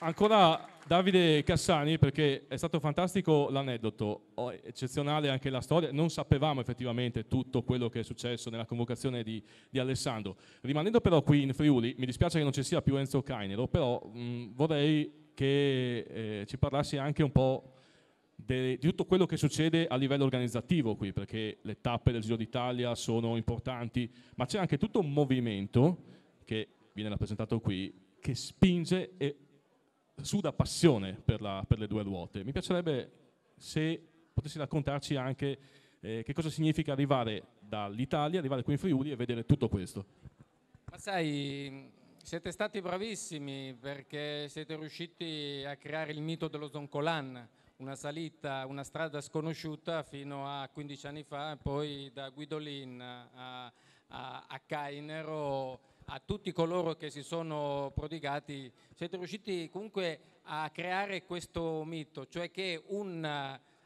[SPEAKER 1] ancora Davide Cassani perché è stato fantastico l'aneddoto, oh, eccezionale anche la storia, non sapevamo effettivamente tutto quello che è successo nella convocazione di, di Alessandro. Rimanendo però qui in Friuli, mi dispiace che non ci sia più Enzo Cainero, però mh, mm, vorrei che eh, ci parlassi anche un po' di tutto quello che succede a livello organizzativo qui, perché le tappe del Giro d'Italia sono importanti, ma c'è anche tutto un movimento che viene rappresentato qui, che spinge e suda passione per, la, per le due ruote. Mi piacerebbe se potessi raccontarci anche eh, che cosa significa arrivare dall'Italia, arrivare qui in Friuli e vedere tutto questo.
[SPEAKER 6] Ma sai, siete stati bravissimi perché siete riusciti a creare il mito dello Zoncolan, una salita, una strada sconosciuta fino a 15 anni fa, poi da Guidolin a, a, a Cainero, a tutti coloro che si sono prodigati, siete riusciti comunque a creare questo mito, cioè che un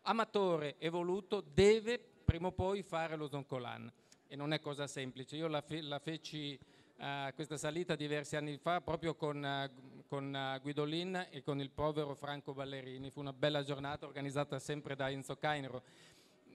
[SPEAKER 6] amatore evoluto deve prima o poi fare lo Zoncolan e non è cosa semplice. Io la, fe la feci eh, questa salita diversi anni fa proprio con, eh, con eh, Guidolin e con il povero Franco Ballerini. Fu una bella giornata organizzata sempre da Enzo Cainro.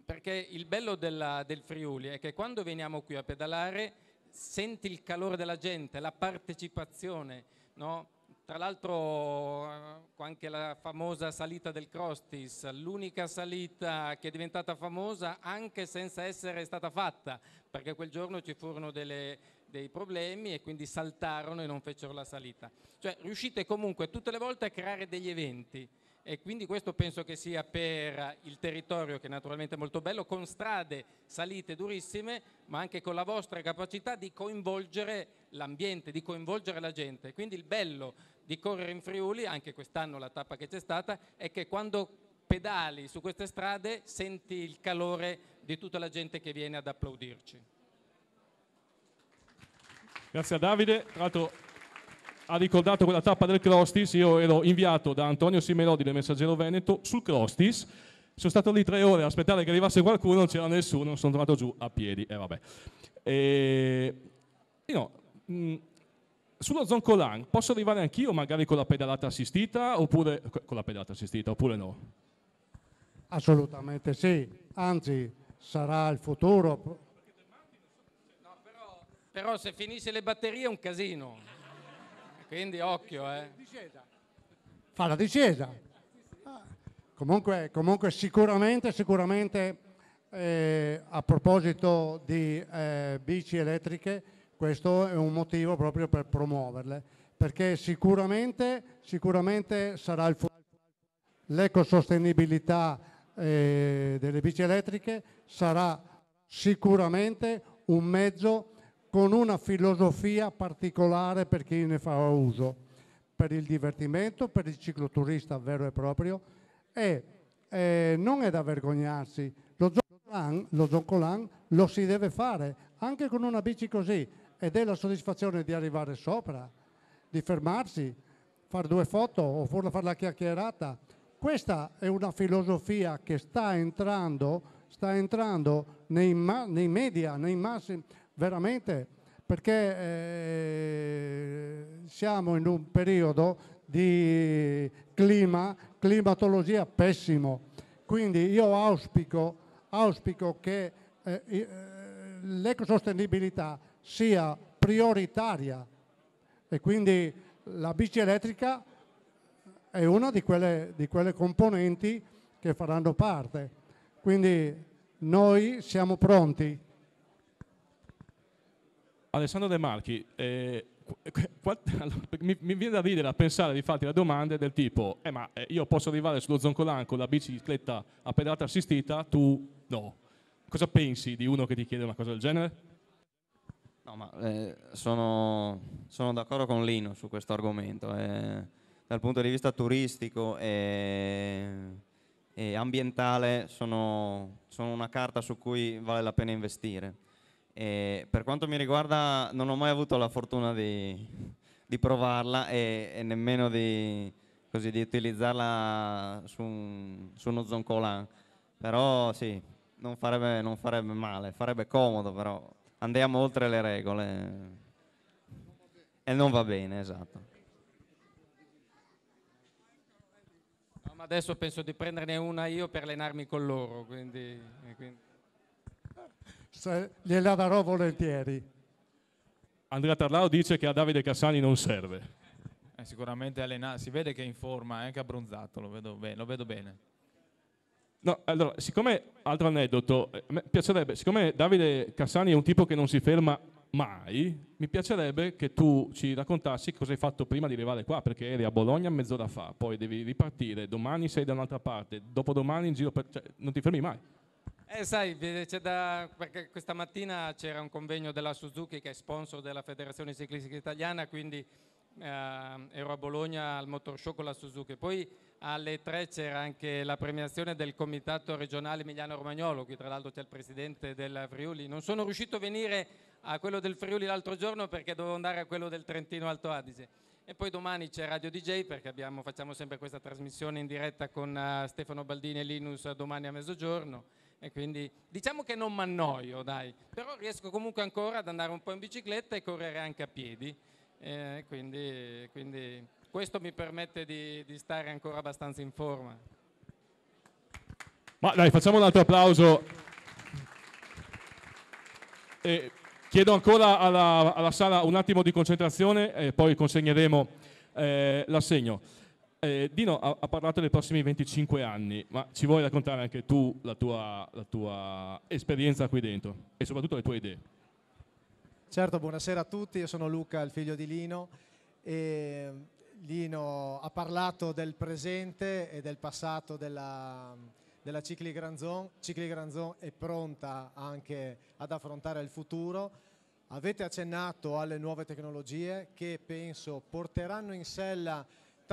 [SPEAKER 6] Perché il bello della, del Friuli è che quando veniamo qui a pedalare senti il calore della gente, la partecipazione, no? Tra l'altro anche la famosa salita del Crostis, l'unica salita che è diventata famosa anche senza essere stata fatta, perché quel giorno ci furono delle dei problemi e quindi saltarono e non fecero la salita. Cioè riuscite comunque tutte le volte a creare degli eventi e quindi questo penso che sia per il territorio che è naturalmente molto bello, con strade salite durissime, ma anche con la vostra capacità di coinvolgere l'ambiente, di coinvolgere la gente. Quindi il bello di correre in Friuli, anche quest'anno la tappa che c'è stata, è che quando pedali su queste strade senti il calore di tutta la gente che viene ad applaudirci.
[SPEAKER 1] Grazie a Davide, tra l'altro ha ricordato quella tappa del Crostis, io ero inviato da Antonio Simerodi del Messaggero Veneto sul Crostis, sono stato lì tre ore a aspettare che arrivasse qualcuno, non c'era nessuno, sono tornato giù a piedi eh, vabbè. e vabbè. No, mm, sullo Zoncolan posso arrivare anch'io magari con la pedalata assistita oppure con la pedalata assistita oppure no?
[SPEAKER 4] Assolutamente sì, anzi sarà il futuro
[SPEAKER 6] però se finisce le batterie è un casino. Quindi occhio, eh.
[SPEAKER 4] Fa la discesa. Ah, comunque, comunque, sicuramente, sicuramente eh, a proposito di eh, bici elettriche, questo è un motivo proprio per promuoverle, perché sicuramente, sicuramente sarà il futuro. L'ecosostenibilità eh, delle bici elettriche sarà sicuramente un mezzo con una filosofia particolare per chi ne fa uso, per il divertimento, per il cicloturista vero e proprio e eh, non è da vergognarsi, lo zoncolan, lo zoncolan lo si deve fare anche con una bici così ed è la soddisfazione di arrivare sopra, di fermarsi, fare due foto o fare la chiacchierata. Questa è una filosofia che sta entrando, sta entrando nei, nei media, nei massimi, veramente perché eh, siamo in un periodo di clima, climatologia pessimo. Quindi io auspico, auspico che eh, eh l'ecosostenibilità sia prioritaria e quindi la bici elettrica è una di quelle, di quelle componenti che faranno parte. Quindi noi siamo pronti.
[SPEAKER 1] Alessandro De Marchi, eh, mi, mi, viene da ridere a pensare di farti la domanda del tipo eh, ma eh, io posso arrivare sullo zoncolan con la bicicletta a pedalata assistita, tu no. Cosa pensi di uno che ti chiede una cosa del genere?
[SPEAKER 7] No, ma eh, sono, sono d'accordo con Lino su questo argomento. Eh, dal punto di vista turistico e, e ambientale sono, sono una carta su cui vale la pena investire. E per quanto mi riguarda non ho mai avuto la fortuna di, di provarla e, e nemmeno di, così, di, utilizzarla su, un, su uno zoncolan, però sì, non farebbe, non farebbe male, farebbe comodo però andiamo oltre le regole e non va bene, esatto.
[SPEAKER 6] No, ma adesso penso di prenderne una io per allenarmi con loro, quindi... quindi
[SPEAKER 4] gliela darò volentieri.
[SPEAKER 1] Andrea Tarlao dice che a Davide Cassani non serve.
[SPEAKER 8] Eh, sicuramente allenato, si vede che è in forma, è anche abbronzato, lo vedo, bene, lo vedo bene.
[SPEAKER 1] No, allora, siccome, altro aneddoto, eh, mi piacerebbe, siccome Davide Cassani è un tipo che non si ferma mai, mi piacerebbe che tu ci raccontassi cosa hai fatto prima di arrivare qua, perché eri a Bologna mezz'ora fa, poi devi ripartire, domani sei da un'altra parte, dopodomani in giro per... Cioè, non ti fermi mai.
[SPEAKER 6] Eh, sai, da, questa mattina c'era un convegno della Suzuki che è sponsor della Federazione Ciclistica Italiana, quindi eh, ero a Bologna al Motor Show con la Suzuki. Poi alle 3 c'era anche la premiazione del Comitato regionale Emiliano Romagnolo, qui tra l'altro c'è il presidente del Friuli. Non sono riuscito a venire a quello del Friuli l'altro giorno perché dovevo andare a quello del Trentino Alto Adige. E poi domani c'è Radio DJ perché abbiamo, facciamo sempre questa trasmissione in diretta con uh, Stefano Baldini e Linus eh, domani a mezzogiorno e quindi diciamo che non mi annoio, dai, però riesco comunque ancora ad andare un po' in bicicletta e correre anche a piedi, eh, quindi, quindi, questo mi permette di, di stare ancora abbastanza in forma.
[SPEAKER 1] Ma dai, facciamo un altro applauso. E chiedo ancora alla, alla, sala un attimo di concentrazione e poi consegneremo eh, l'assegno eh, Dino ha, ha, parlato dei prossimi 25 anni, ma ci vuoi raccontare anche tu la tua, la tua esperienza qui dentro e soprattutto le tue idee?
[SPEAKER 9] Certo, buonasera a tutti, io sono Luca, il figlio di Lino e Lino ha parlato del presente e del passato della, della Cicli Granzon. Cicli Granzon è pronta anche ad affrontare il futuro. Avete accennato alle nuove tecnologie che penso porteranno in sella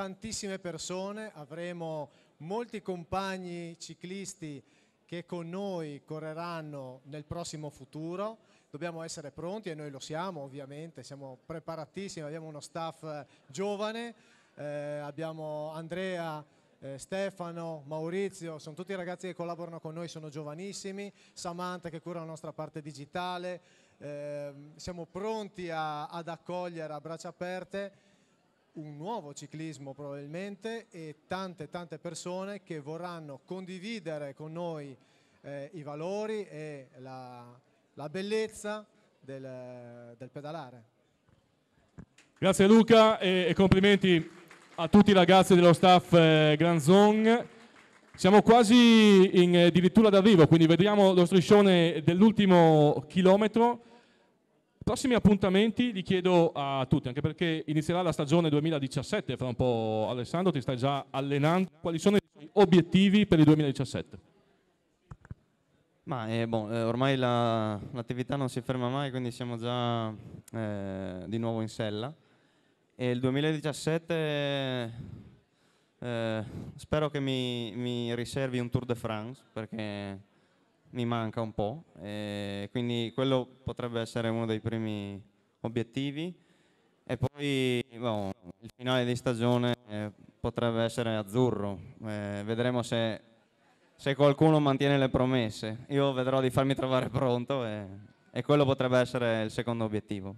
[SPEAKER 9] tantissime persone, avremo molti compagni ciclisti che con noi correranno nel prossimo futuro. Dobbiamo essere pronti e noi lo siamo ovviamente, siamo preparatissimi, abbiamo uno staff eh, giovane, eh, abbiamo Andrea, eh, Stefano, Maurizio, sono tutti ragazzi che collaborano con noi, sono giovanissimi, Samantha che cura la nostra parte digitale, eh, siamo pronti a, ad accogliere a braccia aperte un nuovo ciclismo probabilmente e tante tante persone che vorranno condividere con noi eh, i valori e la, la bellezza del, del, pedalare.
[SPEAKER 1] Grazie Luca e, e, complimenti a tutti i ragazzi dello staff eh, Grand Zone. Siamo quasi in, eh, addirittura d'arrivo, quindi vediamo lo striscione dell'ultimo chilometro. Prossimi appuntamenti li chiedo a tutti, anche perché inizierà la stagione 2017, fra un po' Alessandro ti stai già allenando. Quali sono i tuoi obiettivi per il 2017?
[SPEAKER 7] Ma eh, bon, eh, ormai la, l'attività non si ferma mai, quindi siamo già eh, di nuovo in sella. E il 2017 eh, spero che mi, mi riservi un Tour de France, perché mi manca un po', quindi quello potrebbe essere uno dei primi obiettivi e poi no, boh, il finale di stagione eh, potrebbe essere azzurro, eh, vedremo se, se, qualcuno mantiene le promesse, io vedrò di farmi trovare pronto e, e quello potrebbe essere il secondo obiettivo.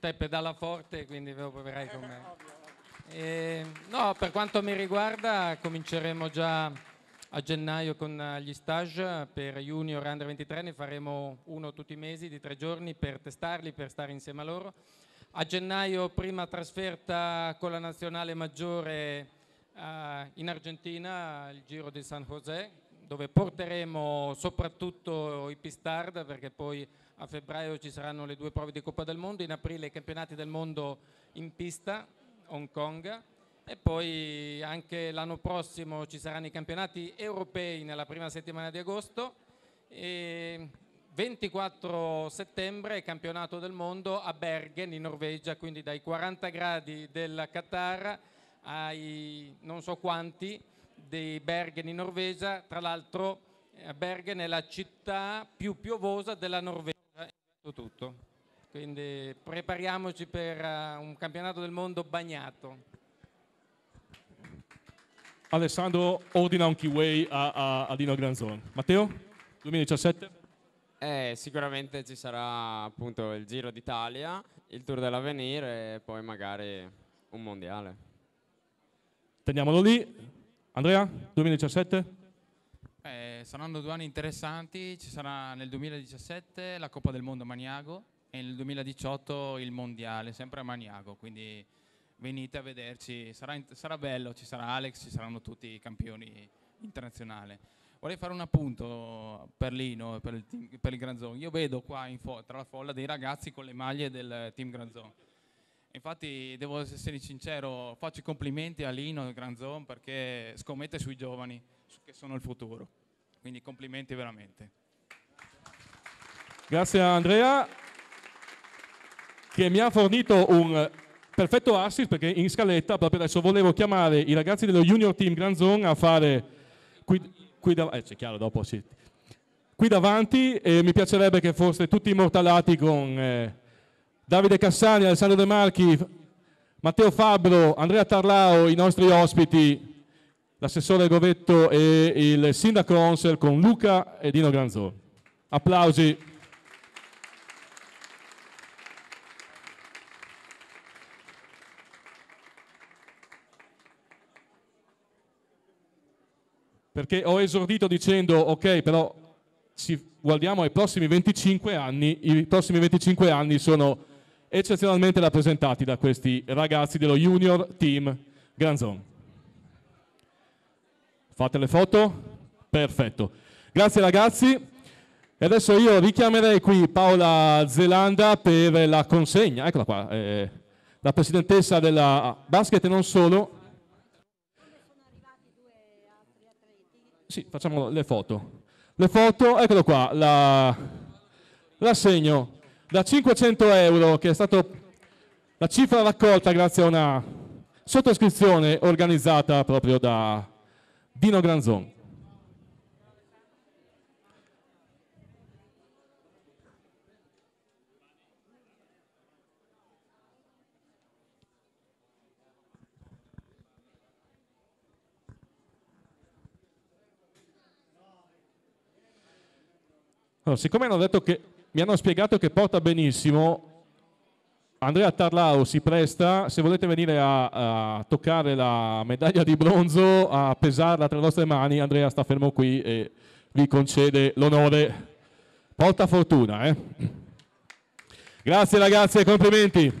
[SPEAKER 6] Te pedala forte, quindi ve lo proverai con me. E, ehm, no, per quanto mi riguarda cominceremo già a gennaio con eh, gli stage per junior under 23, ne faremo uno tutti i mesi di tre giorni per testarli, per stare insieme a loro. A gennaio prima trasferta con la nazionale maggiore uh, in Argentina, il Giro di San José, dove porteremo soprattutto i pistard perché poi a febbraio ci saranno le due prove di Coppa del Mondo, in aprile i campionati del mondo in pista, Hong Kong, e poi anche l'anno prossimo ci saranno i campionati europei nella prima settimana di agosto e 24 settembre campionato del mondo a Bergen in Norvegia, quindi dai 40 gradi del Qatar ai non so quanti di Bergen in Norvegia, tra l'altro eh, Bergen è la città più piovosa della Norvegia, tutto. Quindi prepariamoci per eh, un campionato del mondo bagnato.
[SPEAKER 1] Alessandro ordina un keyway a, a, a Dino Granzone. Matteo, 2017?
[SPEAKER 8] Eh, sicuramente ci sarà appunto il Giro d'Italia, il Tour dell'Avenire e poi magari un mondiale.
[SPEAKER 1] Teniamolo lì. Andrea, 2017?
[SPEAKER 8] Eh, saranno due anni interessanti, ci sarà nel 2017 la Coppa del Mondo a Maniago e nel 2018 il Mondiale, sempre a Maniago, quindi venite a vederci, sarà, sarà, bello, ci sarà Alex, ci saranno tutti i campioni internazionali. Vorrei fare un appunto per Lino e per il, team, per il Granzon. Io vedo qua tra la folla dei ragazzi con le maglie del team Granzon. Infatti devo essere sincero, faccio i complimenti a Lino e Granzon perché scommette sui giovani che sono il futuro. Quindi complimenti veramente.
[SPEAKER 1] Grazie a Andrea che mi ha fornito un perfetto assist perché in scaletta proprio adesso volevo chiamare i ragazzi dello junior team Grand Zone a fare qui, qui, da, eh, chiaro, dopo, sì. qui davanti e mi piacerebbe che foste tutti immortalati con eh, Davide Cassani, Alessandro De Marchi, Matteo Fabbro, Andrea Tarlao, i nostri ospiti, l'assessore Govetto e il sindaco Onsel con Luca e Dino Granzò. Applausi. perché ho esordito dicendo ok, però ci guardiamo ai prossimi 25 anni, i prossimi 25 anni sono eccezionalmente rappresentati da questi ragazzi dello Junior Team Granzon. Fate le foto? Perfetto. Grazie ragazzi. E adesso io richiamerei qui Paola Zelanda per la consegna, eccola qua, eh, la presidentessa della basket e non solo, sì, facciamo le foto. Le foto, eccolo qua, la, la Da 500 euro, che è stata la cifra raccolta grazie a una sottoscrizione organizzata proprio da Dino Granzon. Allora, siccome hanno detto che, mi hanno spiegato che porta benissimo, Andrea Tarlao si presta, se volete venire a, a, toccare la medaglia di bronzo, a pesarla tra le vostre mani, Andrea sta fermo qui e vi concede l'onore. Porta fortuna, eh? Grazie ragazzi, complimenti.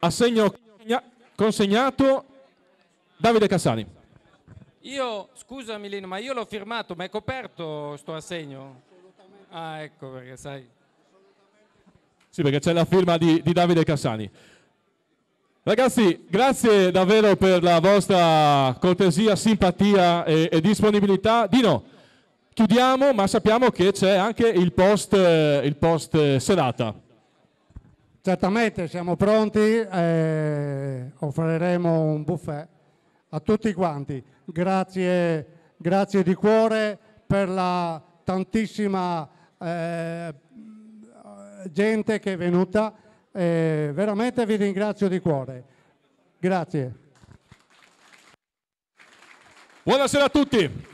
[SPEAKER 1] Assegno consegnato Davide Cassani.
[SPEAKER 6] Io, scusa Milino, ma io l'ho firmato, ma è coperto sto assegno? Ah, ecco perché sai.
[SPEAKER 1] Sì, perché c'è la firma di, di Davide Cassani. Ragazzi, grazie davvero per la vostra cortesia, simpatia e, e disponibilità. Dino, chiudiamo, ma sappiamo che c'è anche il post, eh, il post, eh, serata.
[SPEAKER 4] Certamente, siamo pronti, eh, offriremo un buffet a tutti quanti. Grazie, grazie di cuore per la tantissima eh, gente che è venuta. Eh, veramente vi ringrazio di cuore. Grazie.
[SPEAKER 1] Buonasera a tutti.